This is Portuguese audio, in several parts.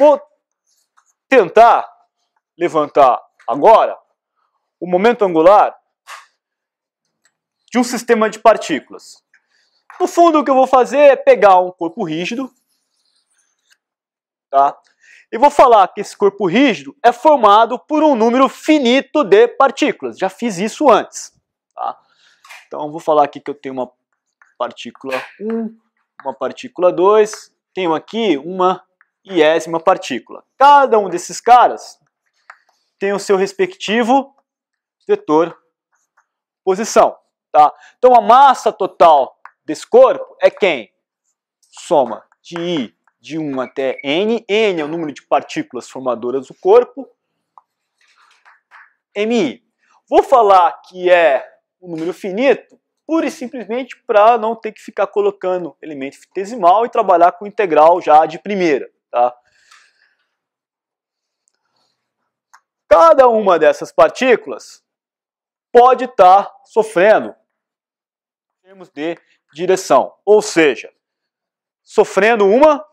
Vou tentar levantar agora o momento angular de um sistema de partículas. No fundo, o que eu vou fazer é pegar um corpo rígido, tá? E vou falar que esse corpo rígido é formado por um número finito de partículas. Já fiz isso antes, tá? Então, vou falar aqui que eu tenho uma partícula 1, uma partícula 2, tenho aqui uma iésima partícula. Cada um desses caras tem o seu respectivo vetor posição. Tá? Então a massa total desse corpo é quem? Soma de I de 1 até N. N é o número de partículas formadoras do corpo. MI. Vou falar que é um número finito pura e simplesmente para não ter que ficar colocando elemento infinitesimal e trabalhar com integral já de primeira. Tá? Cada uma dessas partículas pode estar tá sofrendo em termos de direção, ou seja, sofrendo uma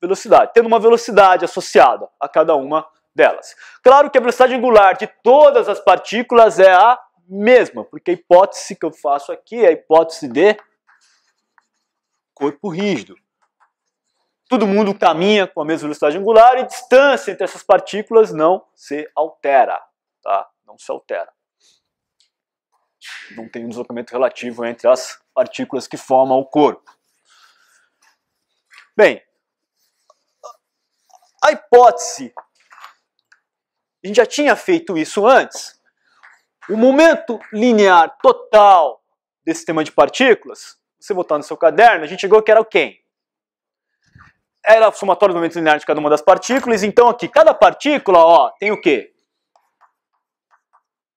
velocidade, tendo uma velocidade associada a cada uma delas. Claro que a velocidade angular de todas as partículas é a mesma, porque a hipótese que eu faço aqui é a hipótese de corpo rígido. Todo mundo caminha com a mesma velocidade angular e a distância entre essas partículas não se altera. Tá? Não se altera. Não tem um deslocamento relativo entre as partículas que formam o corpo. Bem, a hipótese, a gente já tinha feito isso antes. O momento linear total desse sistema de partículas, você botar no seu caderno, a gente chegou que era o quê? era somatório somatória dos momentos lineares de cada uma das partículas. Então aqui, cada partícula ó, tem o quê?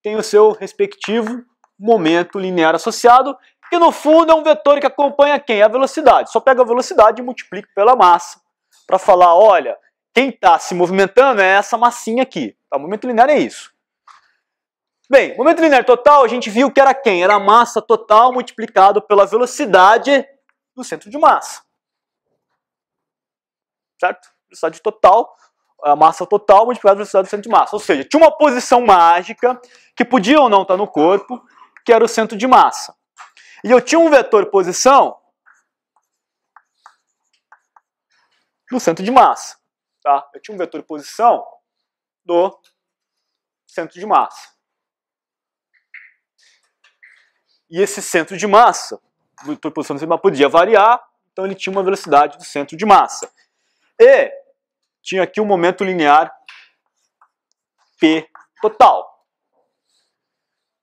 Tem o seu respectivo momento linear associado, que no fundo é um vetor que acompanha quem? A velocidade. Só pega a velocidade e multiplica pela massa para falar, olha, quem está se movimentando é essa massinha aqui. Tá? O momento linear é isso. Bem, momento linear total, a gente viu que era quem? Era a massa total multiplicado pela velocidade do centro de massa certo? Velocidade total, a massa total multiplicada pela velocidade do centro de massa. Ou seja, tinha uma posição mágica que podia ou não estar no corpo, que era o centro de massa. E eu tinha um vetor posição no centro de massa. Tá? Eu tinha um vetor posição do centro de massa. E esse centro de massa, o vetor posição do centro de massa podia variar, então ele tinha uma velocidade do centro de massa. E tinha aqui o um momento linear P total.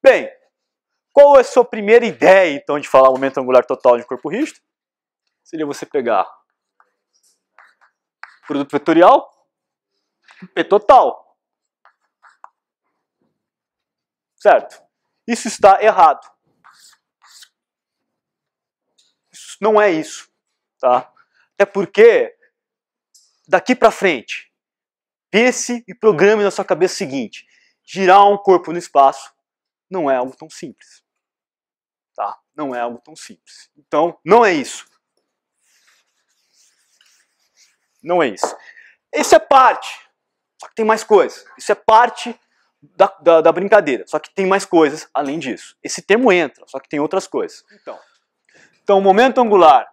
Bem, qual é a sua primeira ideia, então, de falar momento angular total de corpo rígido? Seria você pegar produto vetorial, P total. Certo? Isso está errado. Isso não é isso, tá? Até porque daqui para frente, pense e programe na sua cabeça o seguinte: girar um corpo no espaço não é algo tão simples. Tá? Não é algo tão simples. Então, não é isso. Não é isso. Isso é parte. Só que tem mais coisas. Isso é parte da, da, da, brincadeira. Só que tem mais coisas além disso. Esse termo entra, só que tem outras coisas. Então, então o momento angular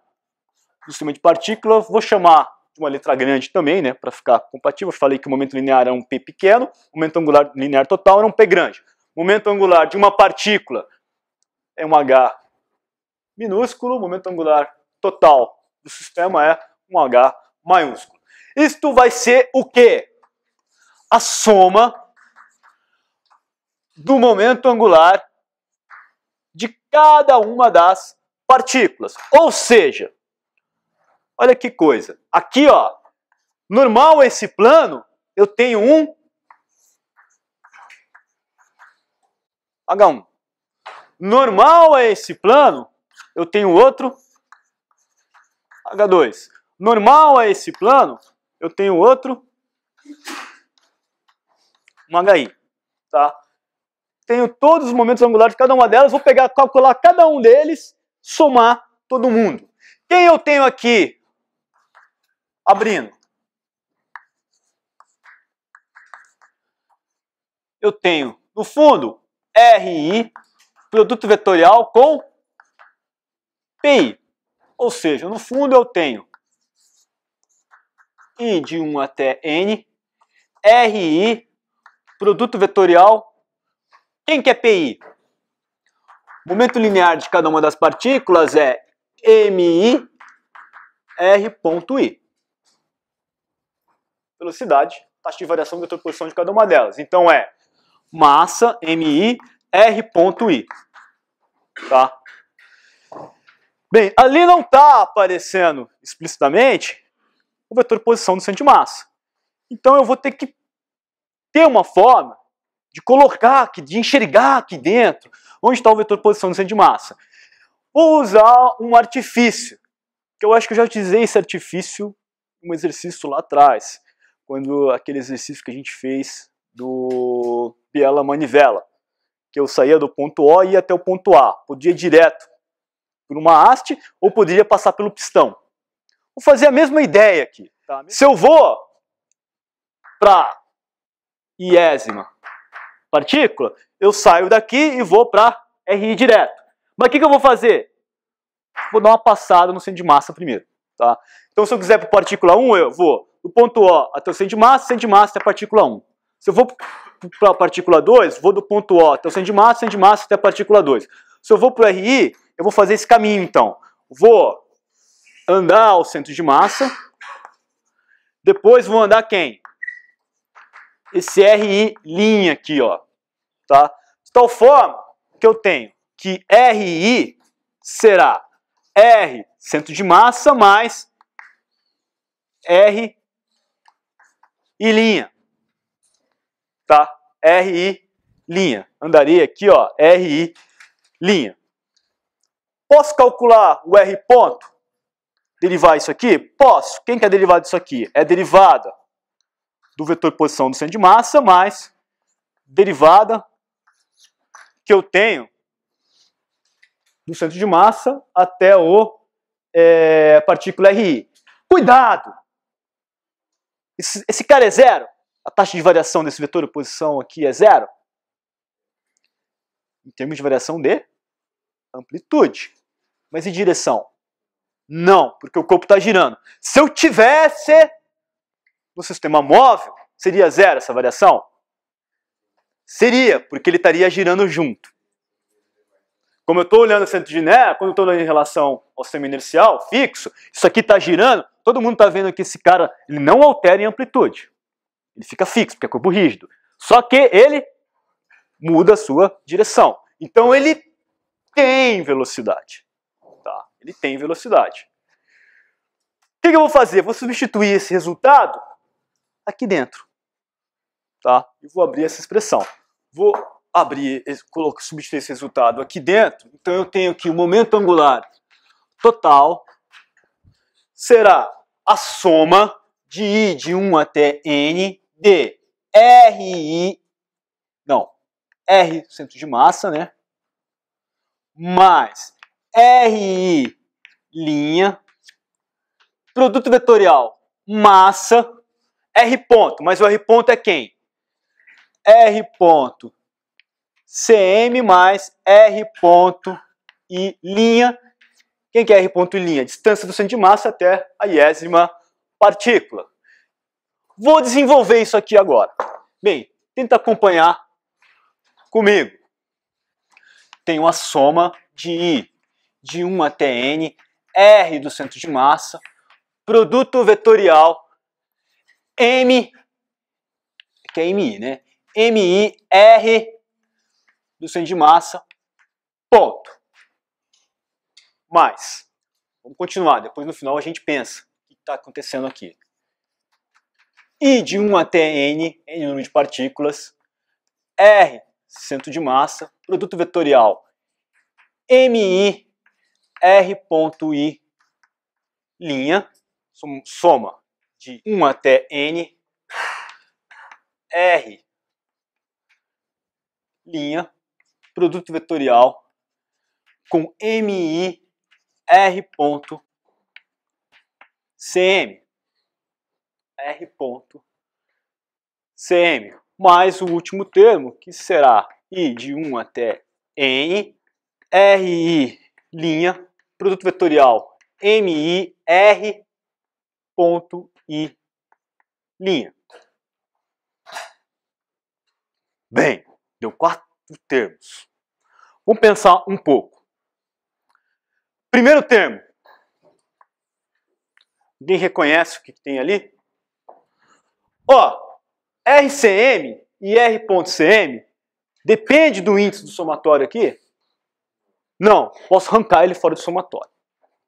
do sistema de partícula, vou chamar de uma letra grande também, né, para ficar compatível. Eu falei que o momento linear era é um p pequeno, o momento angular linear total era é um p grande. O momento angular de uma partícula é um h minúsculo, o momento angular total do sistema é um h maiúsculo. Isto vai ser o quê? A soma do momento angular de cada uma das partículas. Ou seja, Olha que coisa. Aqui, ó, normal esse plano, eu tenho um H1. Normal a é esse plano, eu tenho outro H2. Normal a é esse plano, eu tenho outro um HI, tá? Tenho todos os momentos angulares de cada uma delas, vou pegar, calcular cada um deles, somar todo mundo. Quem eu tenho aqui Abrindo. Eu tenho, no fundo, RI, produto vetorial com PI. Ou seja, no fundo eu tenho I de 1 até N, RI, produto vetorial, quem que é PI? O momento linear de cada uma das partículas é MI, R.I velocidade, taxa de variação vetor posição de cada uma delas. Então é massa, MI, R.I. Tá? Bem, ali não está aparecendo explicitamente o vetor posição do centro de massa. Então eu vou ter que ter uma forma de colocar aqui, de enxergar aqui dentro onde está o vetor posição do centro de massa. Vou usar um artifício, que eu acho que eu já utilizei esse artifício em um exercício lá atrás quando aquele exercício que a gente fez do Biela Manivela, que eu saía do ponto O e ia até o ponto A. Podia ir direto por uma haste ou poderia passar pelo pistão. Vou fazer a mesma ideia aqui. Tá, Se eu vou para iésima partícula, eu saio daqui e vou para RI direto. Mas o que, que eu vou fazer? Vou dar uma passada no centro de massa primeiro. Tá? Então, se eu quiser para partícula 1, eu vou do ponto O até o centro de massa, centro de massa até a partícula 1. Se eu vou para a partícula 2, vou do ponto O até o centro de massa, centro de massa até a partícula 2. Se eu vou para o RI, eu vou fazer esse caminho então. Vou andar ao centro de massa, depois vou andar quem? Esse RI linha aqui, ó. Tá? De tal forma que eu tenho que RI será R centro de massa mais R e linha. Tá? RI linha. Andaria aqui, ó, R linha. Posso calcular o R ponto? Derivar isso aqui? Posso. Quem quer derivar disso aqui? É derivada do vetor posição do centro de massa mais derivada que eu tenho do centro de massa até o é, partícula RI. Cuidado! Esse, esse cara é zero. A taxa de variação desse vetor de posição aqui é zero. Em termos de variação de amplitude. Mas e direção? Não, porque o corpo está girando. Se eu tivesse no sistema móvel, seria zero essa variação? Seria, porque ele estaria girando junto. Como eu estou olhando o centro de Né, quando eu estou olhando em relação ao semi-inercial fixo, isso aqui está girando, todo mundo está vendo que esse cara ele não altera em amplitude. Ele fica fixo, porque é corpo rígido. Só que ele muda a sua direção. Então ele tem velocidade. Tá? Ele tem velocidade. O que, que eu vou fazer? Vou substituir esse resultado aqui dentro. Tá? E vou abrir essa expressão. Vou abrir, substituir esse resultado aqui dentro. Então eu tenho aqui o momento angular total será a soma de i de 1 até n de ri, não, r centro de massa, né? Mais ri linha produto vetorial massa r ponto, mas o r ponto é quem? r ponto CM mais R ponto e linha. Quem que é R ponto e linha? Distância do centro de massa até a iésima partícula. Vou desenvolver isso aqui agora. Bem, tenta acompanhar comigo. Tenho a soma de I de 1 até N, R do centro de massa, produto vetorial M, que é MI, né? MI, R do centro de massa. Ponto. Mas, vamos continuar. Depois no final a gente pensa o que está acontecendo aqui. I de 1 até N, N número de partículas. R, centro de massa. Produto vetorial MI, R.I, linha. Soma de 1 até N. R, linha produto vetorial com MIR.cm. R.cm. Mais o último termo, que será I de 1 até N, RI linha, produto vetorial r ponto I linha. Bem, deu quatro os termos. Vamos pensar um pouco. Primeiro termo. Alguém reconhece o que tem ali? Ó, RCM e R.cm depende do índice do somatório aqui? Não, posso arrancar ele fora do somatório.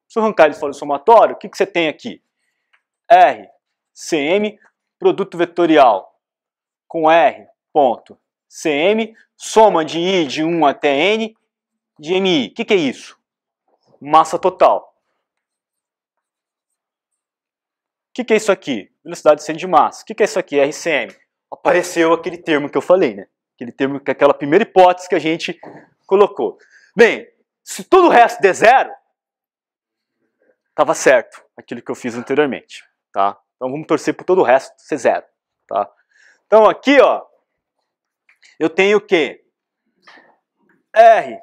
Se eu arrancar ele fora do somatório, o que, que você tem aqui? Rcm produto vetorial com R, ponto, CM, soma de I de 1 até N de MI. O que, que é isso? Massa total. O que, que é isso aqui? Velocidade de centro de massa. O que, que é isso aqui? RCM. Apareceu aquele termo que eu falei, né? Aquele termo, é aquela primeira hipótese que a gente colocou. Bem, se todo o resto der zero, estava certo aquilo que eu fiz anteriormente, tá? Então vamos torcer por todo o resto ser zero, tá? Então aqui, ó, eu tenho o quê? R,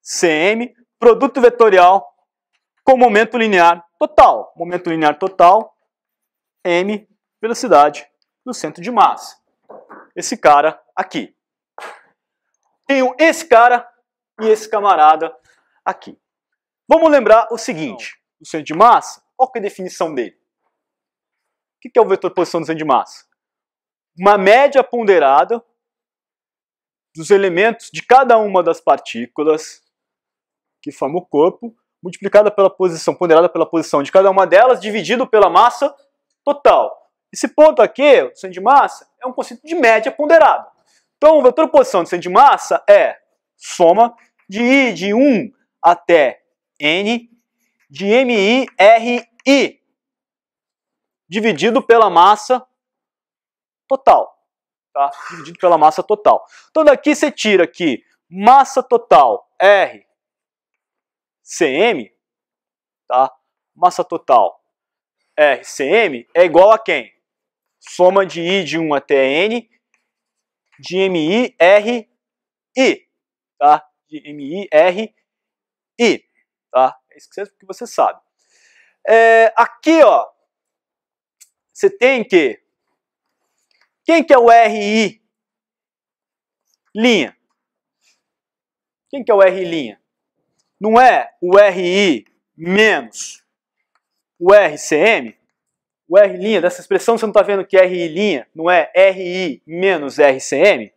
CM, produto vetorial com momento linear total. Momento linear total, M, velocidade do centro de massa. Esse cara aqui. Tenho esse cara e esse camarada aqui. Vamos lembrar o seguinte, o centro de massa, qual que é a definição dele? O que é o vetor posição do centro de massa? Uma média ponderada dos elementos de cada uma das partículas que formam o corpo, multiplicada pela posição, ponderada pela posição de cada uma delas, dividido pela massa total. Esse ponto aqui, o centro de massa, é um conceito de média ponderada. Então, o vetor posição do centro de massa é soma de i de 1 até n de mi, r, i, dividido pela massa total tá? dividido pela massa total. Então daqui você tira que massa total R CM, tá? massa total RCM é igual a quem? Soma de I de 1 até N de MI, R, I. Tá? De MI, R, I. Tá? É isso que você sabe. É, aqui, ó, você tem que quem que é o RI? Linha. Quem que é o R linha? Não é o RI menos o RCM? O R linha dessa expressão, você não está vendo que é RI linha não é RI menos RCM?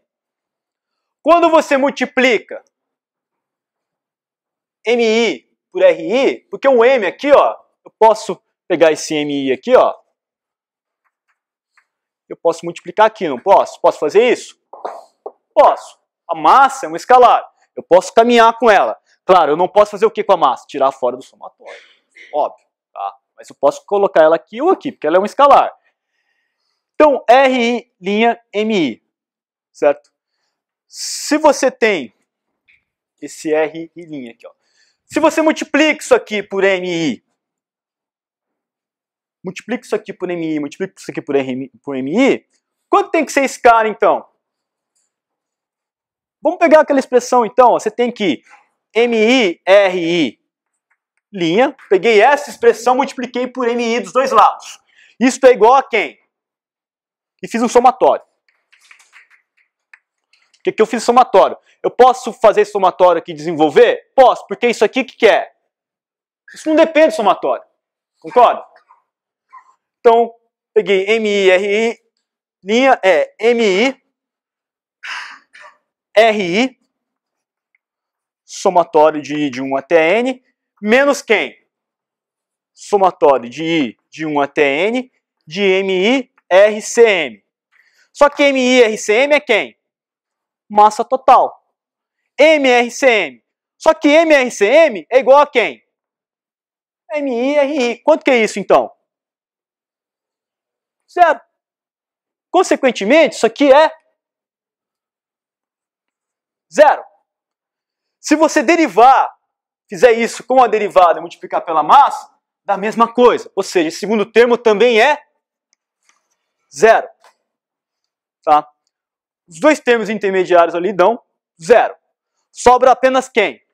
Quando você multiplica MI por RI, porque o M aqui, ó, eu posso pegar esse MI aqui, ó, eu posso multiplicar aqui, não posso? Posso fazer isso? Posso. A massa é um escalar. Eu posso caminhar com ela. Claro, eu não posso fazer o que com a massa? Tirar fora do somatório. Óbvio. Tá? Mas eu posso colocar ela aqui ou aqui, porque ela é um escalar. Então, RI linha MI. Certo? Se você tem esse r linha aqui, ó. Se você multiplica isso aqui por MI, multiplica isso aqui por MI, multiplica isso aqui por, RMI, por MI. Quanto tem que ser esse cara, então? Vamos pegar aquela expressão, então. Ó, você tem que MI, RI, linha. Peguei essa expressão, multipliquei por MI dos dois lados. Isso é igual a quem? E fiz um somatório. O que, que eu fiz somatório? Eu posso fazer esse somatório aqui e desenvolver? Posso, porque isso aqui o que, que é? Isso não depende do somatório. Concorda? Então, peguei M-I-R-I, linha é M-I-R-I, somatório de I de 1 até N, menos quem? Somatório de I de 1 até N, de MIRCM. Só que MIRCM é quem? Massa total. MRCM. Só que MRCM é igual a quem? MIRI. Quanto que é isso, então? Certo? Consequentemente, isso aqui é zero. Se você derivar, fizer isso com a derivada e multiplicar pela massa, dá a mesma coisa. Ou seja, esse segundo termo também é zero. Tá? Os dois termos intermediários ali dão zero. Sobra apenas quem?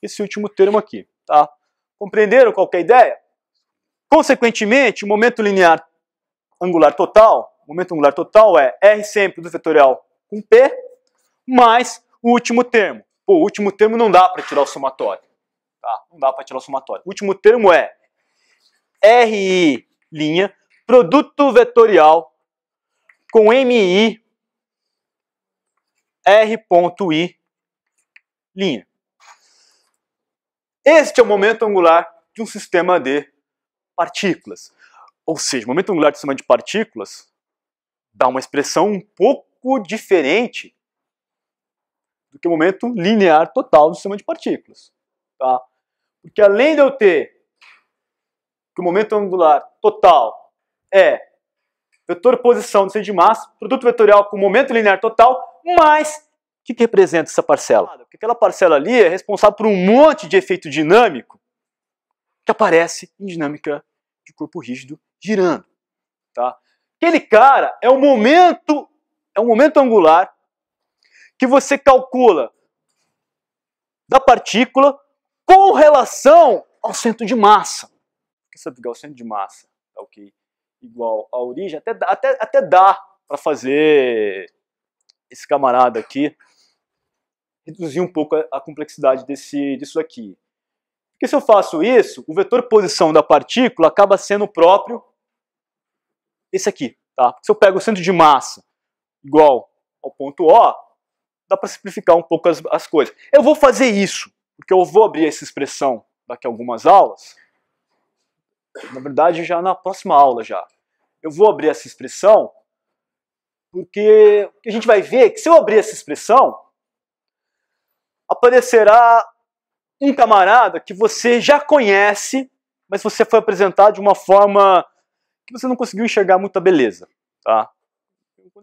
Esse último termo aqui. Tá? Compreenderam qualquer é ideia? Consequentemente, o momento linear angular total, o momento angular total é R sempre do vetorial com P, mais o último termo. Pô, o último termo não dá para tirar o somatório. Tá? Não dá para tirar o somatório. O último termo é RI linha, produto vetorial com MI R.I linha. Este é o momento angular de um sistema de partículas. Ou seja, o momento angular de sistema de partículas dá uma expressão um pouco diferente do que o momento linear total do sistema de partículas. Tá? Porque além de eu ter que o momento angular total é vetor posição do centro de massa, produto vetorial com momento linear total, mas o que, que representa essa parcela? Porque aquela parcela ali é responsável por um monte de efeito dinâmico que aparece em dinâmica de corpo rígido girando. Tá? Aquele cara é um momento, é um momento angular que você calcula da partícula com relação ao centro de massa. Porque sabe o centro de massa? Tá o que Igual à origem, até, até, até dá para fazer esse camarada aqui reduzir um pouco a, a complexidade desse, disso aqui. Porque se eu faço isso, o vetor posição da partícula acaba sendo o próprio esse aqui. Tá? Se eu pego o centro de massa igual ao ponto O, dá para simplificar um pouco as, as coisas. Eu vou fazer isso, porque eu vou abrir essa expressão daqui a algumas aulas. Na verdade, já na próxima aula já. Eu vou abrir essa expressão porque a gente vai ver é que se eu abrir essa expressão, aparecerá um camarada que você já conhece, mas você foi apresentado de uma forma que você não conseguiu enxergar muita beleza, tá?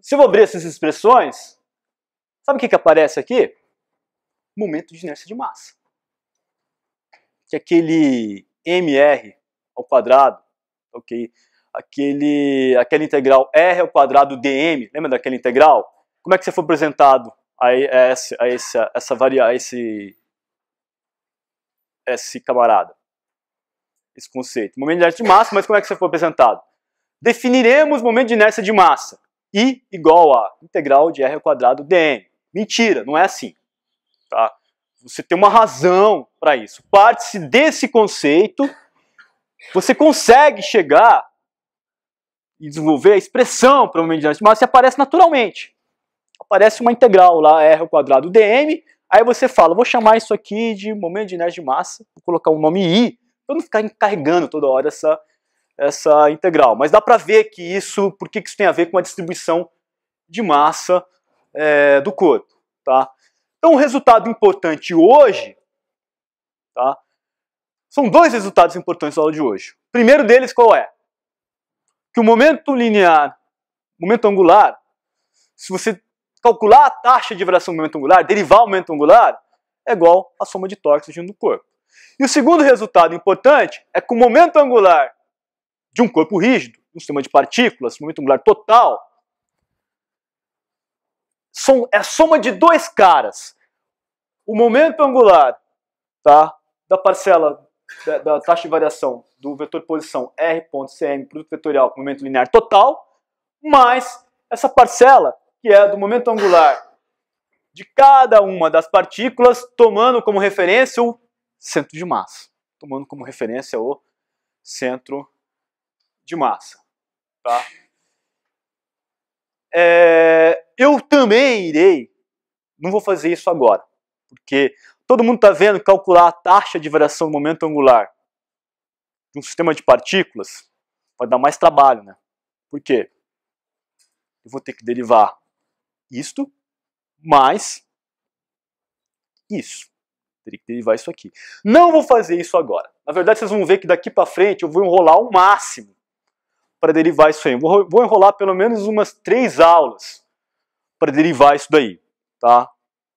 Se eu abrir essas expressões, sabe o que, que aparece aqui? Momento de inércia de massa. Que é aquele mr ao quadrado, ok? Aquele, aquela integral r ao quadrado dm, lembra daquela integral? Como é que você foi apresentado a, essa, a essa, essa, a esse esse camarada, esse conceito. Momento de inércia de massa, mas como é que isso foi apresentado? Definiremos momento de inércia de massa. I igual a integral de R ao quadrado dm. Mentira, não é assim. Tá? Você tem uma razão para isso. Parte-se desse conceito, você consegue chegar e desenvolver a expressão para o momento de inércia de massa e aparece naturalmente. Aparece uma integral lá, R ao quadrado dm, Aí você fala, vou chamar isso aqui de momento de nerd de massa, vou colocar um nome i, para não ficar carregando toda hora essa, essa integral. Mas dá para ver que isso, por que isso tem a ver com a distribuição de massa é, do corpo. Tá? Então, um resultado importante hoje, tá? são dois resultados importantes da aula de hoje. O primeiro deles qual é? Que o momento linear, momento angular, se você calcular a taxa de variação do momento angular, derivar o momento angular, é igual à soma de torques de um corpo. E o segundo resultado importante é que o momento angular de um corpo rígido, um sistema de partículas, momento angular total, é a soma de dois caras. O momento angular tá, da parcela da, da taxa de variação do vetor posição r.cm, produto vetorial com momento linear total, mais essa parcela que é do momento angular de cada uma das partículas, tomando como referência o centro de massa. Tomando como referência o centro de massa. Tá? É, eu também irei, não vou fazer isso agora, porque todo mundo está vendo calcular a taxa de variação do momento angular de um sistema de partículas, vai dar mais trabalho, né? Por quê? Eu vou ter que derivar isto mais isso. Teria que derivar isso aqui. Não vou fazer isso agora. Na verdade, vocês vão ver que daqui para frente eu vou enrolar o máximo para derivar isso aí. Vou enrolar pelo menos umas três aulas para derivar isso daí, tá?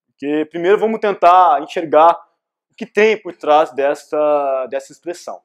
Porque primeiro vamos tentar enxergar o que tem por trás dessa, dessa expressão.